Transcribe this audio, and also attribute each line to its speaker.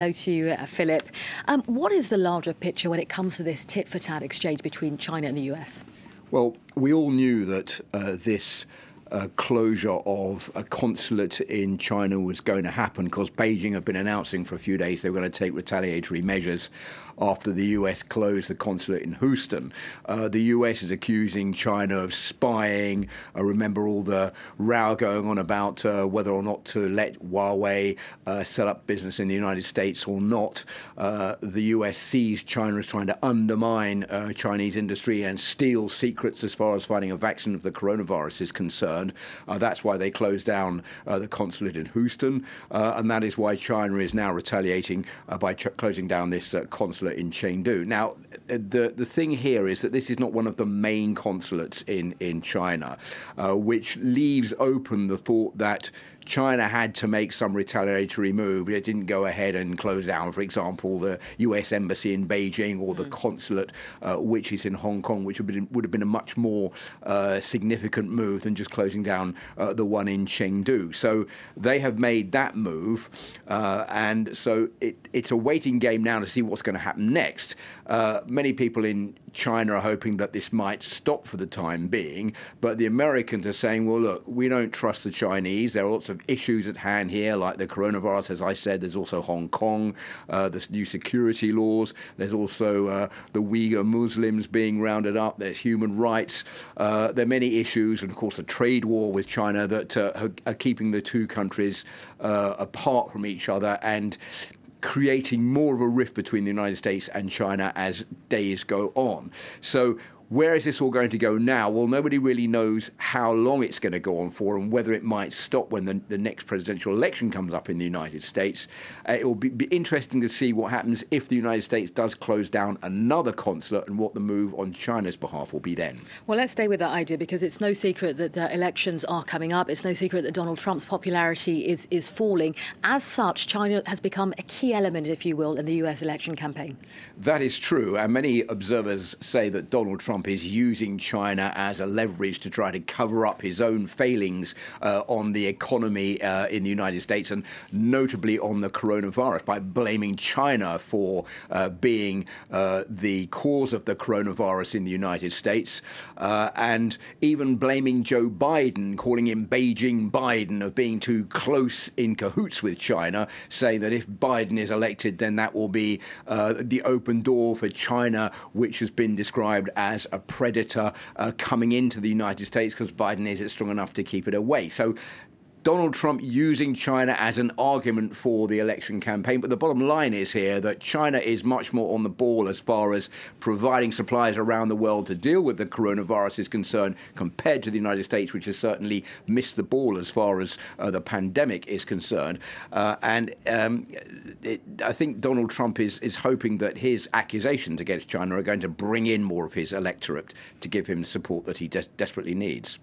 Speaker 1: Hello to you, uh, Philip. Um, what is the larger picture when it comes to this tit for tat exchange between China and the US?
Speaker 2: Well, we all knew that uh, this uh, closure of a consulate in China was going to happen because Beijing have been announcing for a few days they were going to take retaliatory measures after the US closed the consulate in Houston. Uh, the US is accusing China of spying. I remember all the row going on about uh, whether or not to let Huawei uh, set up business in the United States or not. Uh, the US sees China as trying to undermine uh, Chinese industry and steal secrets as far as finding a vaccine of the coronavirus is concerned concerned. Uh, that's why they closed down uh, the consulate in Houston, uh, and that is why China is now retaliating by closing down this consulate in Chengdu. Now, the the thing here is that this is not one of the main consulates in in China, which leaves open the thought that China had to make some retaliatory move. It didn't go ahead and close down, for example, the U.S. embassy in Beijing or the mm. consulate, uh, which is in Hong Kong, which would, been, would have been a much more uh, significant move than just closing down uh, the one in Chengdu. So they have made that move, uh, and so it, it's a waiting game now to see what's going to happen next. Uh, many people in China are hoping that this might stop for the time being. But the Americans are saying, well, look, we don't trust the Chinese. There are lots of issues at hand here, like the coronavirus, as I said. There's also Hong Kong, uh, new security laws. There's also uh, the Uyghur Muslims being rounded up. There's human rights. Uh, there are many issues, and of course, a trade war with China that uh, are, keeping the two countries uh, apart from each other. And creating more of a rift between the United States and China as days go on. So where is this all going to go now? Well, nobody really knows how long it's going to go on for and whether it might stop when the, the next presidential election comes up in the United States. Uh, it will be, be, interesting to see what happens if the United States does close down another consulate and what the move on China's behalf will be then.
Speaker 1: Well, let's stay with that idea because it's no secret that uh, elections are coming up. It's no secret that Donald Trump's popularity is, is falling. As such, China has become a key element, if you will, in the US election campaign.
Speaker 2: That is true. And many observers say that Donald Trump Trump is using China as a leverage to try to cover up his own failings uh, on the economy uh, in the United States and notably on the coronavirus by blaming China for uh, being uh, the cause of the coronavirus in the United States uh, and even blaming Joe Biden, calling him Beijing Biden, of being too close in cahoots with China, saying that if Biden is elected, then that will be the open door for China, which has been described as a predator uh, coming into the United States because Biden is strong enough to keep it away. So Donald Trump using China as an argument for the election campaign. But the bottom line is here that China is much more on the ball as far as providing supplies around the world to deal with the coronavirus is concerned, compared to the United States, which has certainly missed the ball as far as uh, the pandemic is concerned. Uh, and um, it, I think Donald Trump is, is hoping that his accusations against China are going to bring in more of his electorate to give him support that he desperately needs.